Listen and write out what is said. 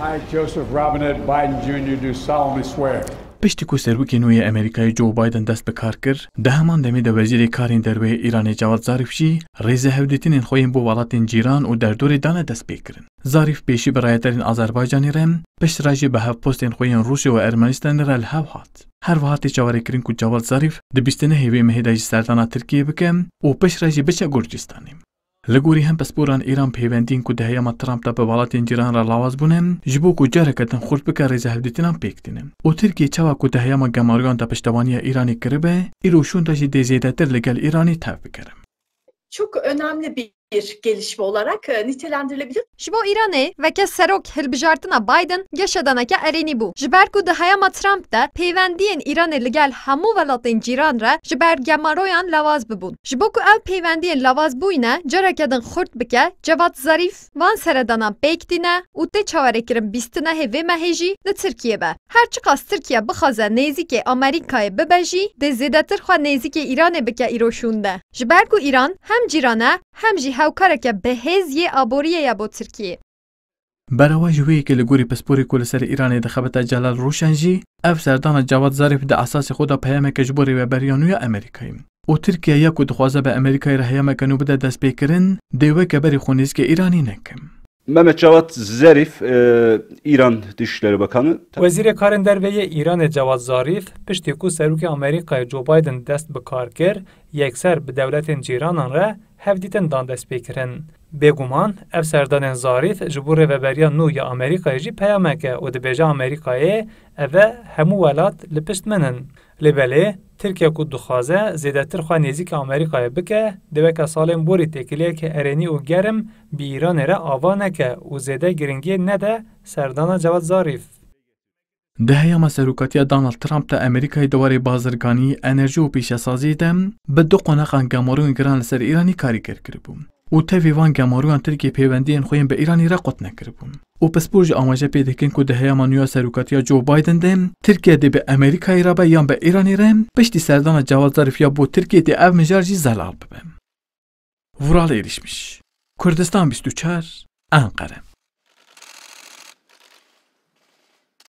I, Joseph Robinette Biden Jr. do solemnly swear. پشتی کو سروکی نوی امریکای جو بایدن دست به کار کرد ده همان دمی ده وزیر کارین دروی ایران جواد ظریف شی ریزه هودتین خویم بو ولاتین جیران و در دور دانه دست بکرن ظریف پیشی برایترین آذربایجانی رم پشت راجی به هف پستین خویم روسیه و ارمنستان را الهو هات هر وهاتی چواری کرین کو جواد ظریف دبیستنه هیوی مهدای سردانا ترکیه بکم و پشت راجی بچه گرجستانیم لە گۆری هەم پسپۆران ئێران پەیوەندین کو داهەیەمە ترامپدا بە وڵاتێن جیرانرا لااز بوون ji bo ku carekketin xurt bike rêzehevdîtinan pêktinin. û Tirkiye çawa ku deheyama gemargan te piştevaniya İranî kiribe, îro şûnda jî dê zêdetir li gel İranî tev bikirin. Çok önemli bir bir gelişme olarak e, nitelendirilebilir. Ji İran'ı ve veke serok Hilbijartına Biden geşedaneke ke ereni bu. ber ku diheyama Trump da pêwendiyên Îranê li gel hemû welatên cîran re ji gemaroyan lawaz bibûn. Ji bo ku ev pêwendiyên lawaz bûyne cereke xurt bike Cevat Zarif van seredana pêk dîne û tê çawerekirin bîstina hêvê mehêjî li Tirkiye be. Her çi qas Tirkiye bixaze nêzîkê Amerîkayê bibe jî dê zêdetir xwe nêzîkê bike îroşûn de. ku İran hem cîrane hem jî که به هیز یه آبوریه یا بۆ ترکیه. برای ژوەیەکە که گوری پسپۆری کۆ ایرانی ئیرانی جلال جالال ڕوشانجی اف سردان جواد زارف خودا اساس خۆدا پەیامێکە ژ بۆری ی وە ئەمریکاییم و دخوازه به امریکای را بە ئەمریکای ڕهەیەمەکەن و بده دست دەیوە دیوه که بری محمد جواد Mehmet ایران Zarif İran Dışişleri Bakanı. Vezîrê Karên Derveyê İranê Cevat Zarif piştî ku Serokê Amerîkayê Joe Biden dest bi hevdîtin dandes pêkirin. Bêguman, ev serdanên zarîf ji bo rêveberiya nû ya Amerîkayê jî peyameke û dibêje Amerîkayê eve hemû welat li pişt minin. Li belê, Tirkiye ku dixwaze zêdetir xwe nêzik Amerîkayê bike, diveke salên borî têkiliyeke erenî û germ bi Îranê re ava neke û zêde giringiyê nede serdana Cevat Zarîf. هیام مسروکاتی دانالد ترامپ تا امریکای دوار بازرگانی انرژی و سازی دم به دو قناقان گمارون گران لسر ایرانی کاری کرد او و ویوان وان گماروان ترکی پیوندین خویم به ایرانی را قط نکربون و پسپورج آماجه کن که هیام یو سروکاتی جو بایدن دم ترکیه دی به امریکای را به یا به ایرانی رم پشتی سردان جواز ظرفیا بو ترکیه دی او مجارجی زلال ببم. ورال ایرشمش کردستان 24,